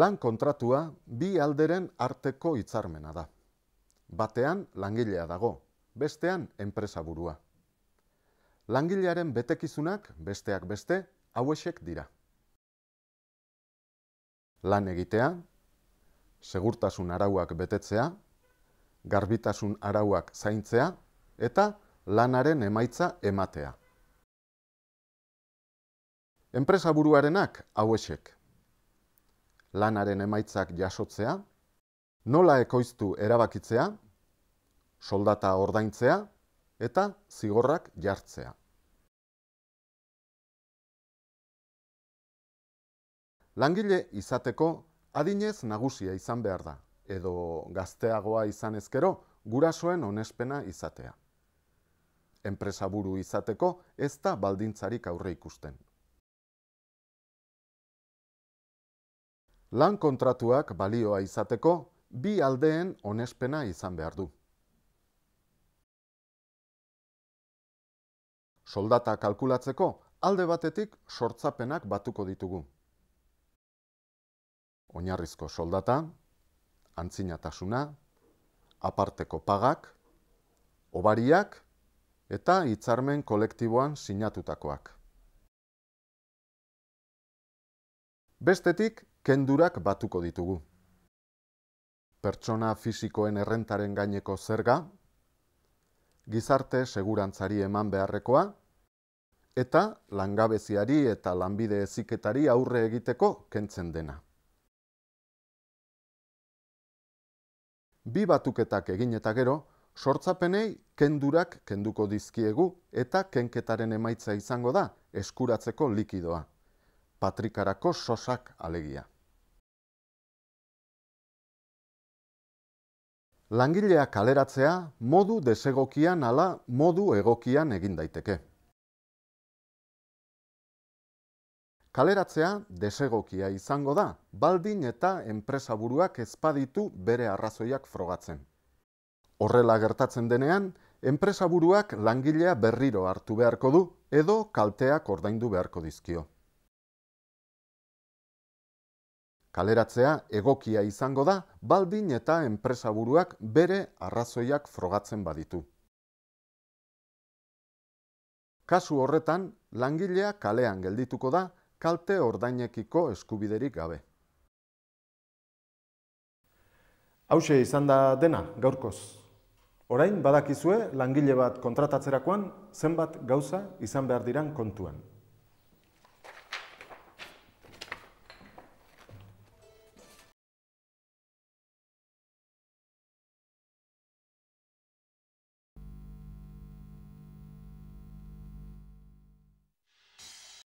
Lan kontratua bi alderen arteko hitzarmena da. Batean langilea dago, bestean enpresa burua. Langilearen betekizunak besteak beste hauexek dira. Lan egitea, segurtasun arauak betetzea, garbitasun arauak zaintzea eta lanaren emaitza ematea. Enpresa buruarenak hauexek lanaren emaitzak jasotzea, nola ekoiztu erabakitzea, soldata ordaintzea eta zigorrak jartzea. Langile izateko adinez nagusia izan behar da, edo gazteagoa izan ezkero gurasoen onespena izatea. Enpresaburu izateko ez da baldintzarik aurre ikusten. Lan kontratuak balioa izateko bi aldeen onespena izan behar du. Soldata kalkulatzeko alde batetik sortzapenak batuko ditugu. Oinarrizko soldata, antzinatasuna, aparteko pagak, obariak eta hitzarmen kolektiboan sinatutakoak. Bestetik kendurak batuko ditugu. Pertsona fisikoen errentaren gaineko zerga, gizarte segurantzari eman beharrekoa, eta langabeziari eta lanbide eziketari aurre egiteko kentzen dena. Bi batuketak egin eta gero, sortzapenei kendurak kenduko dizkiegu eta kenketaren emaitza izango da eskuratzeko likidoa. Patrikarako sosak alegia. Langileak kaleratzea modu desegokian ala modu egokian egin daiteke. Kaleratzea desegokia izango da, baldin eta enpresaburuak ezpaditu bere arrazoiak frogatzen. Horrela gertatzen denean, enpresaburuak langilea berriro hartu beharko du edo kalteak ordaindu beharko dizkio. Kaleratzea egokia izango da, baldin eta enpresaburuak bere arrazoiak frogatzen baditu. Kasu horretan, langilea kalean geldituko da, kalte ordainekiko eskubiderik gabe. Hauxe izan da dena, gaurkoz. Orain, badakizue, langile bat kontratatzerakoan, zenbat gauza izan behar diran kontuan.